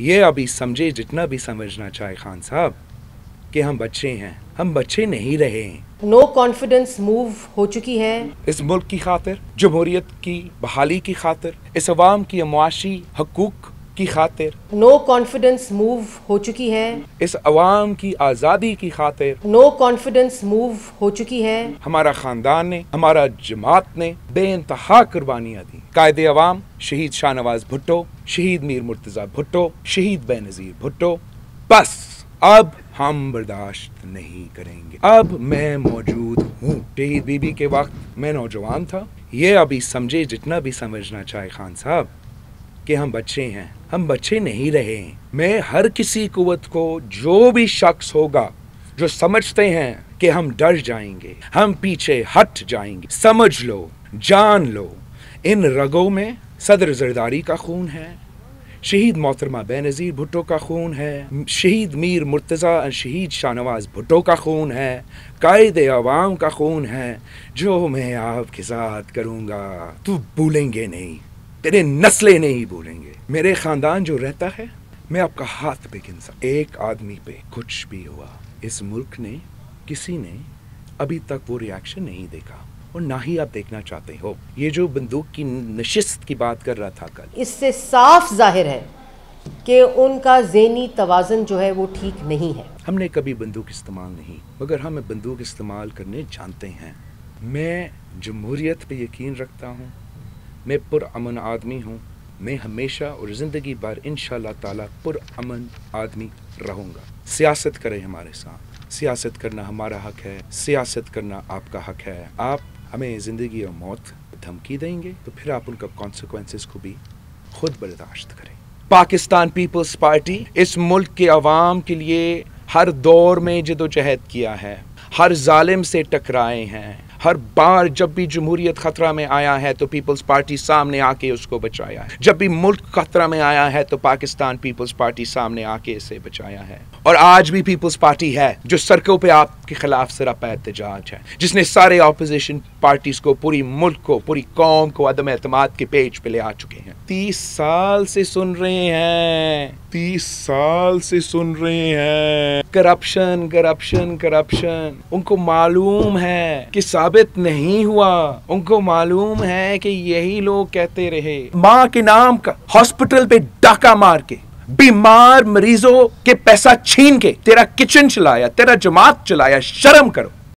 ये अभी समझे जितना भी समझना चाहे खान साहब कि हम बच्चे हैं हम बच्चे नहीं रहे नो कॉन्फिडेंस मूव हो चुकी है इस मुल्क की खातिर जमहूरियत की बहाली की खातिर इस अवाम की मुआशी हकूक की खातिर नो कॉन्फिडेंस मूव हो चुकी है इस अवाम की आज़ादी की खातिर नो कॉन्फिडेंस मूव हो चुकी है हमारा खानदान ने हमारा जमात ने बे इंतहा कुर्बानियाँ दी कायदे अवाम शहीद शाहनवाज भुट्टो शहीद मीर मुर्तज़ा भुट्टो शहीद बेनज़ीर भुट्टो बस अब हम बर्दाश्त नहीं करेंगे अब मैं मौजूद हूँ शहीद बीबी के वक्त मैं नौजवान था ये अभी समझे जितना भी समझना चाहे खान साहब कि हम बच्चे हैं हम बच्चे नहीं रहे मैं हर किसी कुत को जो भी शख्स होगा जो समझते हैं कि हम डर जाएंगे हम पीछे हट जाएंगे समझ लो जान लो इन रगों में सदर जरदारी का खून है शहीद मोहतरमा बेनज़ीर भुट्टो का खून है शहीद मीर मुर्तज़ा शहीद शाहनवाज भुट्टो का खून है कायद अवाम का खून है जो मैं आपके साथ करूँगा तो भूलेंगे नहीं तेरे नस्लें नहीं भूलेंगे मेरे ख़ानदान जो रहता है मैं आपका हाथ पे गिन सकता एक आदमी पे कुछ भी हुआ इस मुल्क ने किसी ने अभी तक वो रिएक्शन नहीं देखा और ना ही आप देखना चाहते हो ये जो बंदूक की नशिस्त की बात कर रहा था कल इससे साफ जाहिर है कि उनका जेनी तवाजन जो है वो ठीक नहीं है हमने कभी बंदूक इस्तेमाल नहीं मगर हम बंदूक इस्तेमाल करने जानते हैं मैं जमहूरियत पे यकीन रखता हूँ मैं पुरान आदमी हूँ मैं हमेशा और ज़िंदगी भर इन ताला अमन आदमी रहूँगा सियासत करें हमारे साथ सियासत करना हमारा हक है सियासत करना आपका हक है आप हमें ज़िंदगी और मौत धमकी देंगे तो फिर आप उनका कॉन्सिक्वेंसेस को भी खुद बर्दाश्त करें पाकिस्तान पीपल्स पार्टी इस मुल्क के अवाम के लिए हर दौर में जदोजहद किया है हर जालिम से टकराए हैं हर बार जब भी जमहूरियत खतरा में आया है तो पीपल्स पार्टी सामने आके उसको बचाया है जब भी मुल्क खतरा में आया है तो पाकिस्तान पीपल्स पार्टी सामने आके इसे बचाया है और आज भी पीपल्स पार्टी है जो सड़कों पे आपके खिलाफ सिरप एहतजाज है जिसने सारे अपोजिशन पार्टीज को पूरी मुल्क को पूरी कौम को अदम एतम के पेज पे ले आ चुके हैं तीस साल से सुन रहे हैं तीस साल से सुन रहे हैं करप्शन करप्शन करप्शन उनको मालूम है कि साबित नहीं हुआ उनको मालूम है कि यही लोग कहते रहे माँ के नाम का हॉस्पिटल पे डाका मार के बीमार मरीजों के पैसा छीन के तेरा किचन चलाया तेरा जमात चलाया शर्म करो